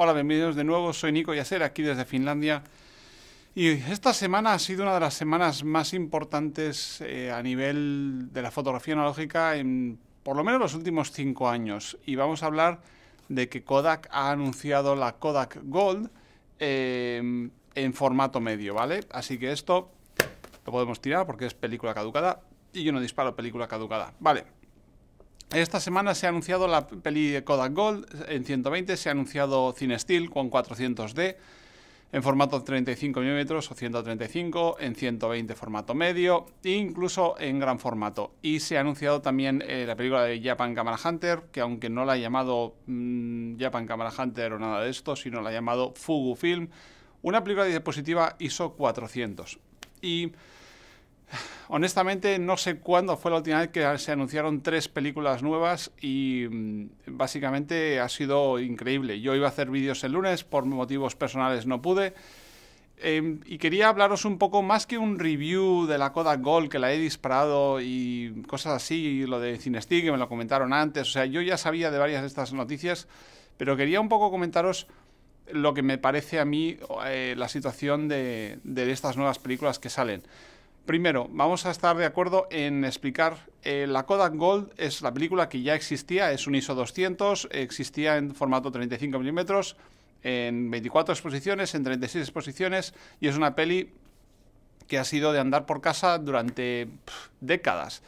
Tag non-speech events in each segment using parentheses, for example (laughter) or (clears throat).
Hola, bienvenidos de nuevo, soy Nico Yacer, aquí desde Finlandia. Y esta semana ha sido una de las semanas más importantes eh, a nivel de la fotografía analógica en por lo menos los últimos cinco años. Y vamos a hablar de que Kodak ha anunciado la Kodak Gold eh, en formato medio, ¿vale? Así que esto lo podemos tirar porque es película caducada y yo no disparo película caducada. Vale, esta semana se ha anunciado la peli de Kodak Gold en 120, se ha anunciado CineSteel con 400D en formato 35 mm o 135, en 120 formato medio e incluso en gran formato. Y se ha anunciado también eh, la película de Japan Camera Hunter, que aunque no la ha llamado mm, Japan Camera Hunter o nada de esto, sino la ha llamado Fugu Film, una película de diapositiva ISO 400. Y Honestamente, no sé cuándo fue la última vez que se anunciaron tres películas nuevas y mm, básicamente ha sido increíble. Yo iba a hacer vídeos el lunes, por motivos personales no pude. Em, y quería hablaros un poco más que un review de la coda Gold que la he disparado y cosas así, y lo de Cinestick que me lo comentaron antes. O sea, yo ya sabía de varias de estas noticias, pero quería un poco comentaros lo que me parece a mí eh, la situación de estas nuevas películas que salen. Primero, vamos a estar de acuerdo en explicar. Eh, la Kodak Gold es la película que ya existía, es un ISO 200, existía en formato 35 mm en 24 exposiciones, en 36 exposiciones, y es una peli que ha sido de andar por casa durante décadas.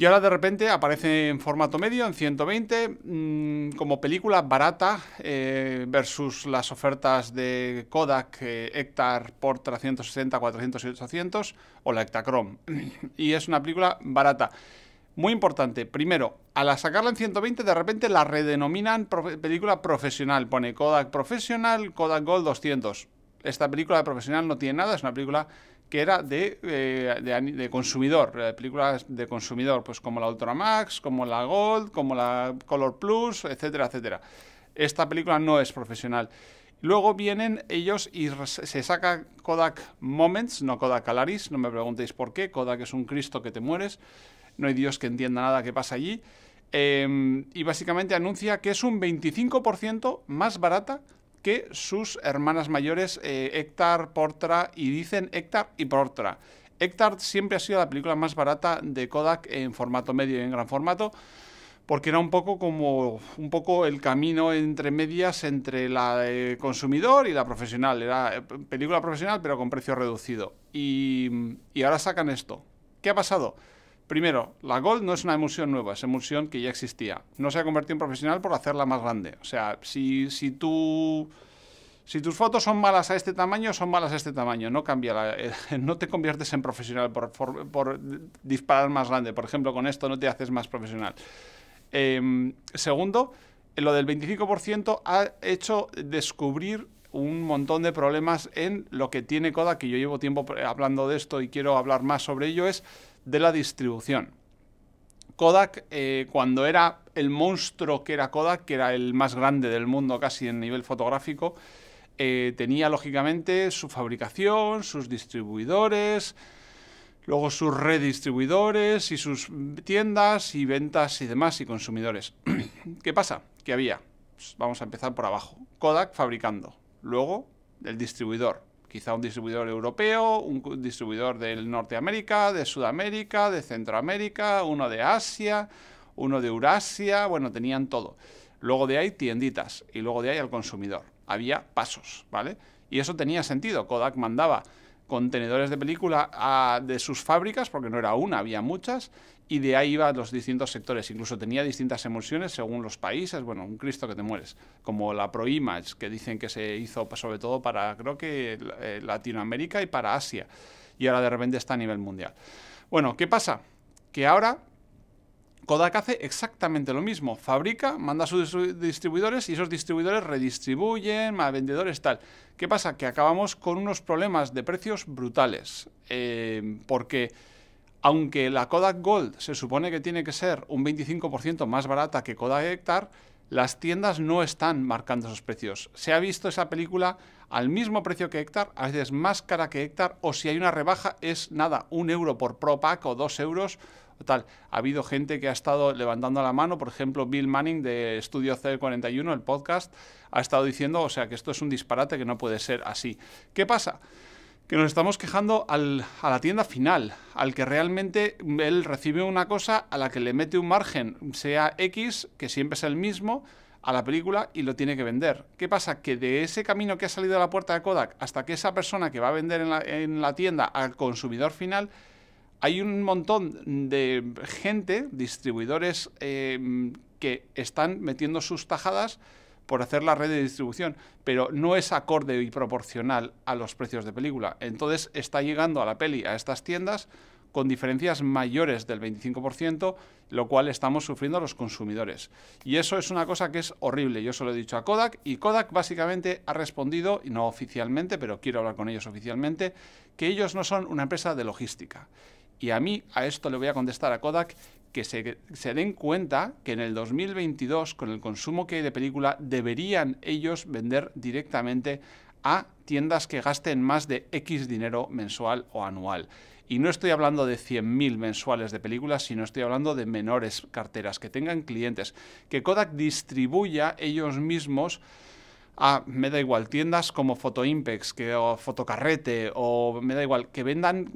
Y ahora de repente aparece en formato medio, en 120, mm, como película barata eh, versus las ofertas de Kodak eh, Hectar por 360, 400 y 800 o la Hectachrome. (clears throat) y es una película barata. Muy importante, primero, al sacarla en 120 de repente la redenominan película profesional. Pone Kodak Professional, Kodak Gold 200. Esta película profesional no tiene nada, es una película que era de, eh, consumidor, eh, películas de consumidor, pues como la max como la Gold, como la Color Plus, etcétera, etcétera. Esta película no es profesional. Luego vienen ellos y se saca Kodak Moments, no Kodak Alaris, no me preguntéis por qué, Kodak es un Cristo que te mueres, no hay Dios que entienda nada que pasa allí. Em, y básicamente anuncia que es un 25% más barata que sus hermanas mayores, héctor, eh, Portra, y dicen héctor y Portra. héctor siempre ha sido la película más barata de Kodak en formato medio y en gran formato, porque era un poco como un poco el camino entre medias entre la de eh, consumidor y la profesional. Era eh, película profesional pero con precio reducido. Y, y ahora sacan esto. ¿Qué ha pasado? Primero, la Gold no es una emulsión nueva, es emulsión que ya existía. No se ha convertido en profesional por hacerla más grande. O sea, si, si tú... Si tus fotos son malas a este tamaño, son malas a este tamaño. No cambia, eh, (laughs) no te conviertes en profesional por, disparar más grande. Por ejemplo, con esto no te haces más profesional. Em, segundo, lo del 25% ha hecho descubrir un montón de problemas en lo que tiene Kodak, que yo llevo tiempo hablando de esto y quiero hablar más sobre ello, es de la distribución. Kodak, eh, cuando era el monstruo que era Kodak, que era el más grande del mundo casi en nivel fotográfico, eh, tenía lógicamente su fabricación, sus distribuidores, luego sus redistribuidores y sus tiendas y ventas y demás y consumidores. (clears throat) ¿Qué pasa? ¿Qué había, pues vamos a empezar por abajo, Kodak fabricando, luego el distribuidor, Quizá un distribuidor europeo, un distribuidor del Norteamérica, de Sudamérica, de Centroamérica, uno de Asia, uno de Eurasia, bueno, tenían todo. Luego de ahí tienditas y luego de ahí al consumidor. Había pasos, ¿vale? Y eso tenía sentido. Kodak mandaba contenedores de película de sus fábricas, porque no era una, había muchas, y de ahí iba a los distintos sectores. Incluso tenía distintas emulsiones según los países, bueno, un Cristo que te mueres, como la ProImage, que dicen que se hizo pues, sobre todo para, creo que, eh, Latinoamérica y para Asia, y ahora de repente está a nivel mundial. Bueno, ¿qué pasa? Que ahora Kodak hace exactamente lo mismo. Fabrica, manda a sus distribuidores y esos distribuidores redistribuyen a vendedores tal. ¿Qué pasa? Que acabamos con unos problemas de precios brutales. Eh, porque aunque la Kodak Gold se supone que tiene que ser un 25% más barata que Kodak Hectar, las tiendas no están marcando esos precios. Se ha visto esa película al mismo precio que Hectar, a veces más cara que Hectar, o si hay una rebaja es nada, un euro por Pro Pack o dos euros Total, Ha habido gente que ha estado levantando la mano, por ejemplo, Bill Manning de Estudio C41, el podcast, ha estado diciendo, o sea, que esto es un disparate que no puede ser así. ¿Qué pasa? que nos estamos quejando al, a la tienda final, al que realmente él recibe una cosa a la que le mete un margen, sea X, que siempre es el mismo, a la película y lo tiene que vender. ¿Qué pasa? Que de ese camino que ha salido a la puerta de Kodak hasta que esa persona que va a vender en la, en la tienda al consumidor final hay un montón de gente, distribuidores, em, que están metiendo sus tajadas por hacer la red de distribución, pero no es acorde y proporcional a los precios de película. Entonces está llegando a la peli a estas tiendas con diferencias mayores del 25%, lo cual estamos sufriendo los consumidores. Y eso es una cosa que es horrible. Yo se lo he dicho a Kodak y Kodak básicamente ha respondido, y no oficialmente, pero quiero hablar con ellos oficialmente, que ellos no son una empresa de logística y a mí, a esto le voy a contestar a Kodak, que se, den cuenta que en el 2022, con el consumo que hay de película, deberían ellos vender directamente a tiendas que gasten más de X dinero mensual o anual. Y no estoy hablando de 100.000 mensuales de películas, sino estoy hablando de menores carteras, que tengan clientes, que Kodak distribuya ellos mismos a, ah, me da igual, tiendas como Fotoimpex que, o Fotocarrete o me da igual, que vendan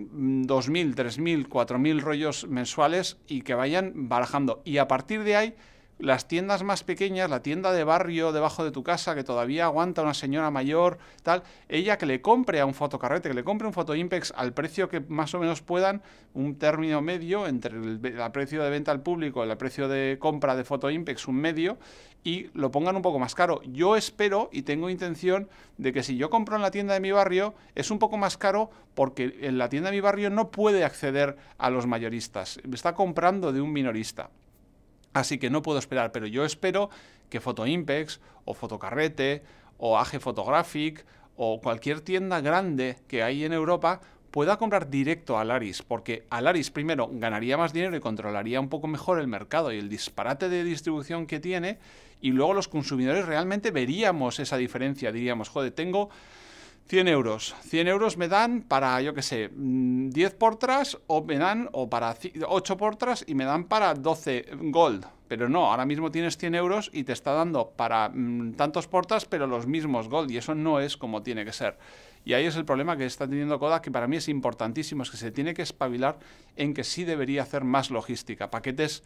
2.000, 3.000, 4.000 rollos mensuales y que vayan barajando. Y a partir de ahí las tiendas más pequeñas, la tienda de barrio debajo de tu casa que todavía aguanta una señora mayor, tal, ella que le compre a un fotocarrete, que le compre un fotoimpex al precio que más o menos puedan, un término medio entre el, precio de venta al público y el precio de compra de fotoimpex, un medio, y lo pongan un poco más caro. Yo espero y tengo intención de que si yo compro en la tienda de mi barrio, es un poco más caro porque en la tienda de mi barrio no puede acceder a los mayoristas, está comprando de un minorista. Así que no puedo esperar, pero yo espero que Fotoimpex o Fotocarrete o AG Photographic o cualquier tienda grande que hay en Europa pueda comprar directo a Alaris, porque Alaris primero ganaría más dinero y controlaría un poco mejor el mercado y el disparate de distribución que tiene, y luego los consumidores realmente veríamos esa diferencia, diríamos, joder, tengo 100 euros. 100 euros me dan para, yo qué sé, 10 mm, portras o me dan, o para 8 portras y me dan para 12 gold. Pero no, ahora mismo tienes 100 euros y te está dando para mm, tantos portas, pero los mismos gold. Y eso no es como tiene que ser. Y ahí es el problema que está teniendo Kodak, que para mí es importantísimo, es que se tiene que espabilar en que sí debería hacer más logística. Paquetes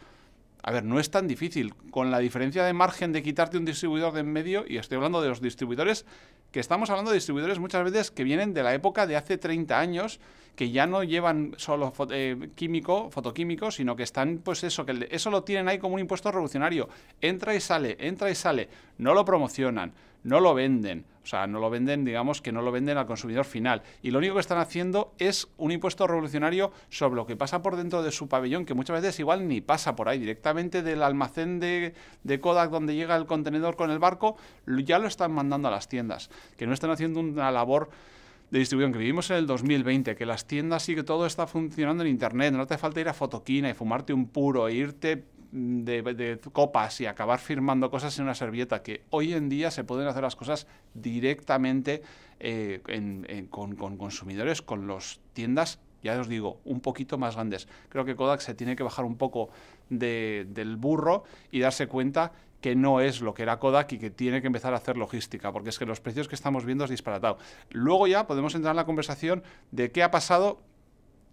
a ver, no es tan difícil. Con la diferencia de margen de quitarte un distribuidor de en medio, y estoy hablando de los distribuidores, que estamos hablando de distribuidores muchas veces que vienen de la época de hace 30 años, que ya no llevan solo eh, químico, fotoquímico, sino que están, pues eso, que eso lo tienen ahí como un impuesto revolucionario. Entra y sale, entra y sale. No lo promocionan, no lo venden. O sea, no lo venden, digamos que no lo venden al consumidor final. Y lo único que están haciendo es un impuesto revolucionario sobre lo que pasa por dentro de su pabellón, que muchas veces igual ni pasa por ahí, directamente del almacén de, Kodak donde llega el contenedor con el barco, ya lo están mandando a las tiendas, que no están haciendo una labor de distribución que vivimos en el 2020, que las tiendas y que todo está funcionando en Internet, no te hace falta ir a Fotoquina y fumarte un puro e irte de, copas y acabar firmando cosas en una servilleta, que hoy en día se pueden hacer las cosas directamente eh, con, consumidores, con las tiendas, ya os digo, un poquito más grandes. Creo que Kodak se tiene que bajar un poco del burro y darse cuenta que no es lo que era Kodak y que tiene que empezar a hacer logística, porque es que los precios que estamos viendo es disparatado. Luego ya podemos entrar en la conversación de qué ha pasado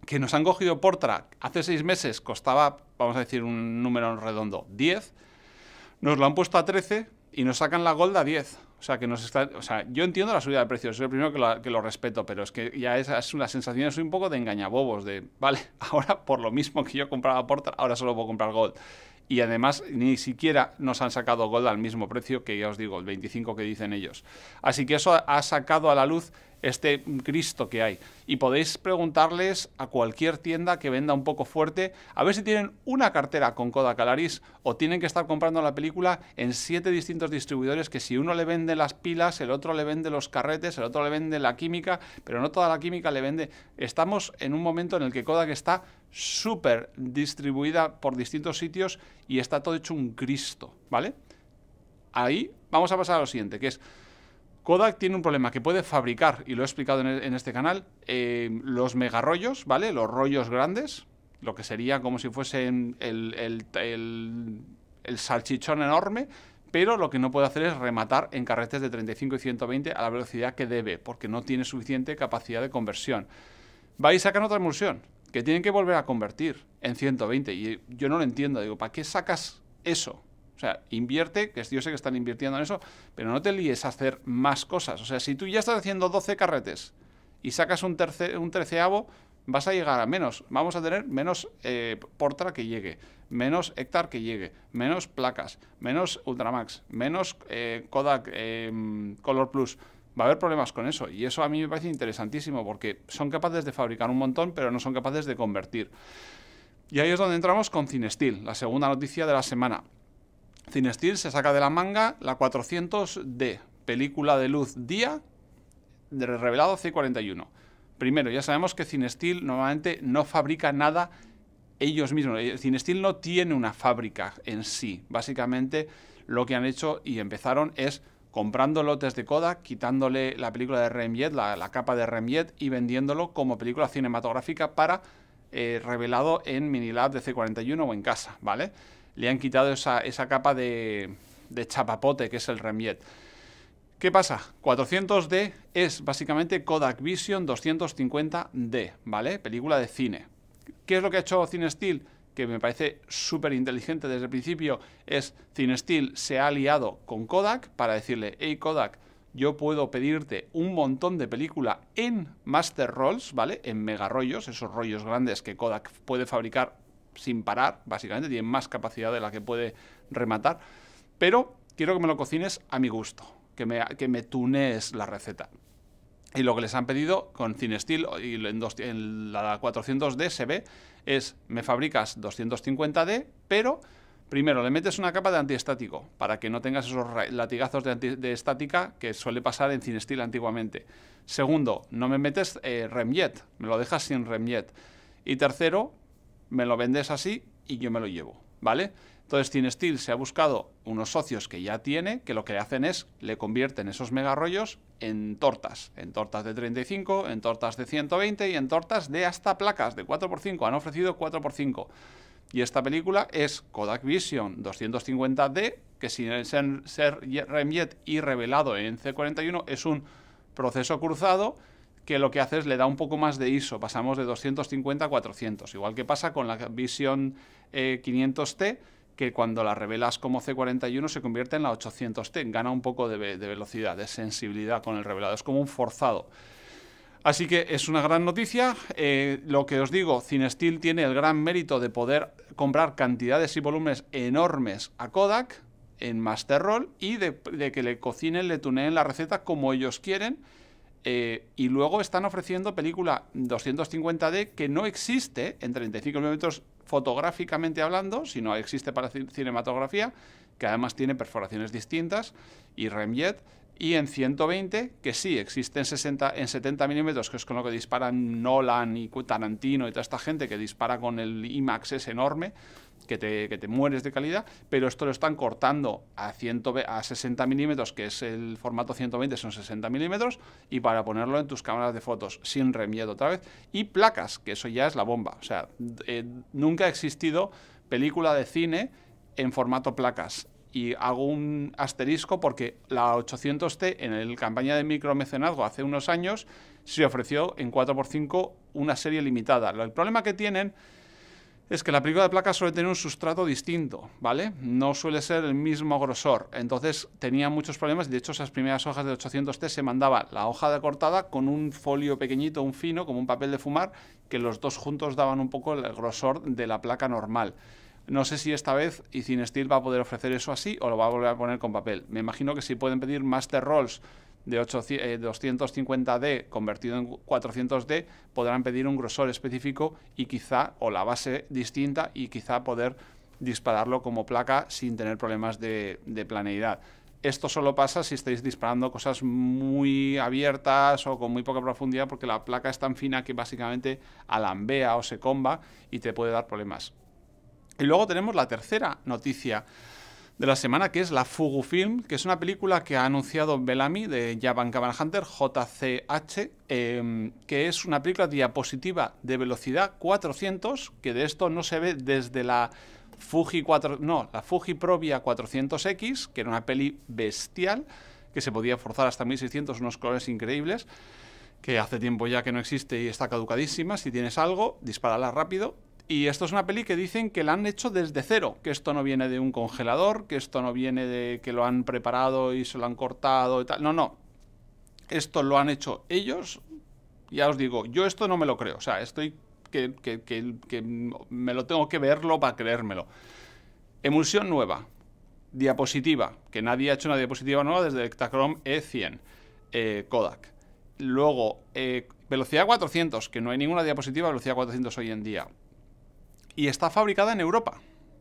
que nos han cogido Portra hace seis meses costaba, vamos a decir un número redondo, 10, nos lo han puesto a 13 y nos sacan la Gold a 10. O sea, que nos está, o sea, yo entiendo la subida de precios, soy el primero que lo, respeto, pero es que ya es, es una sensación, soy un poco de engañabobos, de, vale, (laughs) ahora por lo mismo que yo compraba Portra, ahora solo puedo comprar Gold. Y además ni siquiera nos han sacado Gold al mismo precio que ya os digo, el 25 que dicen ellos. Así que eso ha sacado a la luz este Cristo que hay. Y podéis preguntarles a cualquier tienda que venda un poco fuerte, a ver si tienen una cartera con Kodak Alaris o tienen que estar comprando la película en siete distintos distribuidores que si uno le vende las pilas, el otro le vende los carretes, el otro le vende la química, pero no toda la química le vende. Estamos en un momento en el que Kodak está súper distribuida por distintos sitios y está todo hecho un Cristo, ¿vale? Ahí vamos a pasar a lo siguiente, que es Kodak tiene un problema que puede fabricar, y lo he explicado en, este canal, eh, los megarrollos, ¿vale? Los rollos grandes, lo que sería como si fuese el, el, salchichón enorme, pero lo que no puede hacer es rematar en carretes de 35 y 120 a la velocidad que debe, porque no tiene suficiente capacidad de conversión. Va y sacan otra emulsión, que tienen que volver a convertir en 120, y yo no lo entiendo, digo, ¿para qué sacas eso? O sea, invierte, que yo sé que están invirtiendo en eso, pero no te líes a hacer más cosas. O sea, si tú ya estás haciendo 12 carretes y sacas un, terce, un treceavo, vas a llegar a menos. Vamos a tener menos eh, Portra que llegue, menos Hectar que llegue, menos placas, menos Ultramax, menos eh, Kodak em, Color Plus. Va a haber problemas con eso y eso a mí me parece interesantísimo porque son capaces de fabricar un montón pero no son capaces de convertir. Y ahí es donde entramos con Cinestil, la segunda noticia de la semana. Cinesteel se saca de la manga la 400D, película de luz día, de revelado C41. Primero, ya sabemos que Cinesteel normalmente no fabrica nada ellos mismos. Eh, Cinesteel no tiene una fábrica en sí. Básicamente lo que han hecho y empezaron es comprando lotes de coda, quitándole la película de Remjet, la, capa de Remjet y vendiéndolo como película cinematográfica para eh, revelado en Minilab de C41 o en casa, ¿vale? le han quitado esa, capa de, chapapote que es el Remiet. ¿Qué pasa? 400D es básicamente Kodak Vision 250D, ¿vale? Película de cine. ¿Qué es lo que ha hecho CineSteel? Que me parece súper inteligente desde el principio, es CineSteel se ha aliado con Kodak para decirle, hey Kodak, yo puedo pedirte un montón de película en Master Rolls, ¿vale? En mega rollos, esos rollos grandes que Kodak puede fabricar sin parar, básicamente, tiene más capacidad de la que puede rematar, pero quiero que me lo cocines a mi gusto, que me, que me tunes la receta. Y lo que les han pedido con CineSteel y en, la 400D se ve es, me fabricas 250D, pero primero le metes una capa de antiestático para que no tengas esos latigazos de, estática que suele pasar en CineSteel antiguamente. Segundo, no me metes eh, remjet, me lo dejas sin remjet. Y tercero, me lo vendes así y yo me lo llevo, ¿vale? Entonces Cinesteel se ha buscado unos socios que ya tiene, que lo que hacen es le convierten esos mega rollos en tortas, en tortas de 35, en tortas de 120 y en tortas de hasta placas de 4x5, han ofrecido 4x5. Y esta película es Kodak Vision 250D, que sin ser, ser remjet y revelado en C41 es un proceso cruzado que lo que hace es le da un poco más de ISO, pasamos de 250 a 400, igual que pasa con la Vision 500T, eh, que cuando la revelas como C41 se convierte en la 800T, gana un poco de, velocidad, de sensibilidad con el revelado, es como un forzado. Así que es una gran noticia. Eh, lo que os digo, CineSteel tiene el gran mérito de poder comprar cantidades y volúmenes enormes a Kodak en Master Roll y de, de que le cocinen, le tuneen la receta como ellos quieren eh, y luego están ofreciendo película 250D que no existe en 35 milímetros fotográficamente hablando, sino existe para cinematografía, que además tiene perforaciones distintas y Remjet y en 120, que sí, existen 60, en 70 milímetros, que es con lo que disparan Nolan y Tarantino y toda esta gente que dispara con el IMAX es enorme, que te, te mueres de calidad, pero esto lo están cortando a, 100, a 60 milímetros, que es el formato 120, son 60 milímetros, y para ponerlo en tus cámaras de fotos, sin remiedo otra vez, y placas, que eso ya es la bomba. O sea, eh, nunca ha existido película de cine en formato placas y hago un asterisco porque la 800T en el campaña de micromecenazgo hace unos años se ofreció en 4x5 una serie limitada. El problema que tienen es que la película de placa suele tener un sustrato distinto, ¿vale? No suele ser el mismo grosor. Entonces tenía muchos problemas. De hecho, esas primeras hojas de 800T se mandaba la hoja de cortada con un folio pequeñito, un fino, como un papel de fumar, que los dos juntos daban un poco el grosor de la placa normal. No sé si esta vez y va a poder ofrecer eso así o lo va a volver a poner con papel. Me imagino que si pueden pedir Master Rolls de 250D eh, convertido en 400D, podrán pedir un grosor específico y quizá, o la base distinta, y quizá poder dispararlo como placa sin tener problemas de, de planeidad. Esto solo pasa si estáis disparando cosas muy abiertas o con muy poca profundidad porque la placa es tan fina que básicamente alambea o se comba y te puede dar problemas. Y luego tenemos la tercera noticia de la semana, que es la Fugu Film, que es una película que ha anunciado Bellamy de Japan Caban Hunter, JCH, em, que es una película diapositiva de velocidad 400, que de esto no se ve desde la Fuji 4, no, la Fuji Provia 400X, que era una peli bestial, que se podía forzar hasta 1600, unos colores increíbles, que hace tiempo ya que no existe y está caducadísima. Si tienes algo, disparala rápido. Y esto es una peli que dicen que la han hecho desde cero, que esto no viene de un congelador, que esto no viene de que lo han preparado y se lo han cortado y tal. No, no. Esto lo han hecho ellos. Ya os digo, yo esto no me lo creo. O sea, estoy que, me lo tengo que verlo para creérmelo. Emulsión nueva. Diapositiva. Que nadie ha hecho una diapositiva nueva desde el Ektachrome E100. Kodak. Luego, eh, velocidad 400, que no hay ninguna diapositiva de velocidad 400 hoy en día y está fabricada en Europa.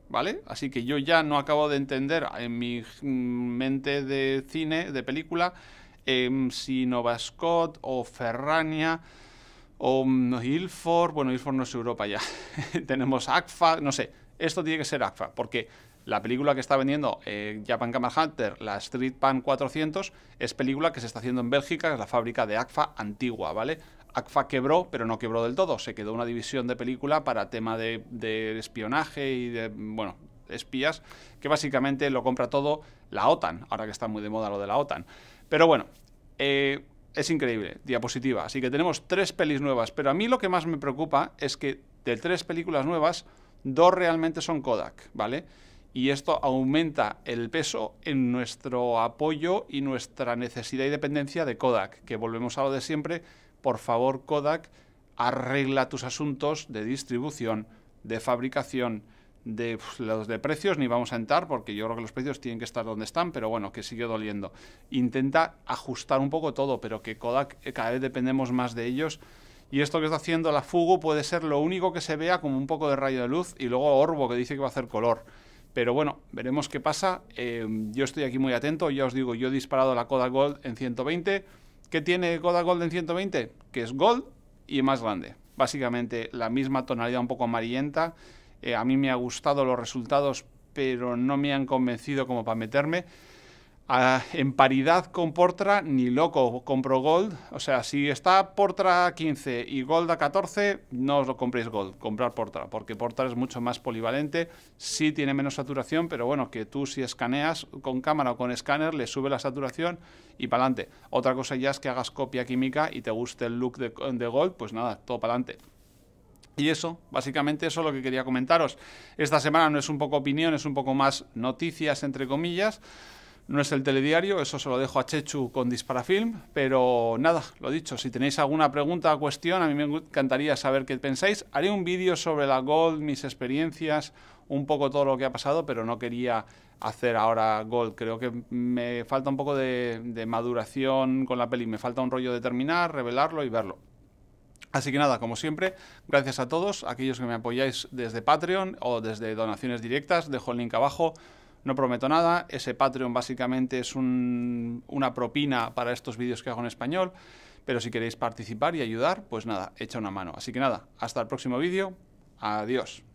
¿Vale? Así que yo ya no acabo de entender en mi mente de cine, de película, em, si Nova Scott o Ferrania o mm, Ilford, bueno, Ilford no es Europa ya, (laughs) tenemos ACFA, no sé, esto tiene que ser ACFA, porque la película que está vendiendo eh, Japan Camera Hunter, la Street Pan 400, es película que se está haciendo en Bélgica, que es la fábrica de ACFA antigua, ¿vale? ACFA quebró, pero no quebró del todo. Se quedó una división de película para tema de, espionaje y de, bueno, espías, que básicamente lo compra todo la OTAN, ahora que está muy de moda lo de la OTAN. Pero bueno, eh, es increíble, diapositiva. Así que tenemos tres pelis nuevas, pero a mí lo que más me preocupa es que de tres películas nuevas, dos realmente son Kodak, ¿vale? Y esto aumenta el peso en nuestro apoyo y nuestra necesidad y dependencia de Kodak, que volvemos a lo de siempre, por favor Kodak, arregla tus asuntos de distribución, de fabricación, de pues, los de precios ni vamos a entrar porque yo creo que los precios tienen que estar donde están, pero bueno, que sigue doliendo. Intenta ajustar un poco todo, pero que Kodak eh, cada vez dependemos más de ellos. Y esto que está haciendo la Fugo puede ser lo único que se vea como un poco de rayo de luz y luego Orbo que dice que va a hacer color. Pero bueno, veremos qué pasa. Eh, yo estoy aquí muy atento, ya os digo, yo he disparado la Kodak Gold en 120 ¿Qué tiene Goda Gold en 120? Que es gold y más grande. Básicamente la misma tonalidad un poco amarillenta. Eh, a mí me ha gustado los resultados, pero no me han convencido como para meterme en paridad con Portra, ni loco, compro Gold. O sea, si está Portra a 15 y Gold a 14, no os lo compréis Gold, comprar Portra, porque Portra es mucho más polivalente, sí tiene menos saturación, pero bueno, que tú si escaneas con cámara o con escáner, le sube la saturación y para adelante. Otra cosa ya es que hagas copia química y te guste el look de, de Gold, pues nada, todo para adelante. Y eso, básicamente eso es lo que quería comentaros. Esta semana no es un poco opinión, es un poco más noticias, entre comillas. No es el telediario, eso se lo dejo a Chechu con Disparafilm, pero nada, lo dicho, si tenéis alguna pregunta o cuestión, a mí me encantaría saber qué pensáis. Haré un vídeo sobre la Gold, mis experiencias, un poco todo lo que ha pasado, pero no quería hacer ahora Gold. Creo que me falta un poco de, maduración con la peli, me falta un rollo de terminar, revelarlo y verlo. Así que nada, como siempre, gracias a todos, aquellos que me apoyáis desde Patreon o desde donaciones directas, dejo el link abajo. No prometo nada, ese Patreon básicamente es una propina para estos vídeos que hago en español, pero si queréis participar y ayudar, pues nada, echa una mano. Así que nada, hasta el próximo vídeo, adiós.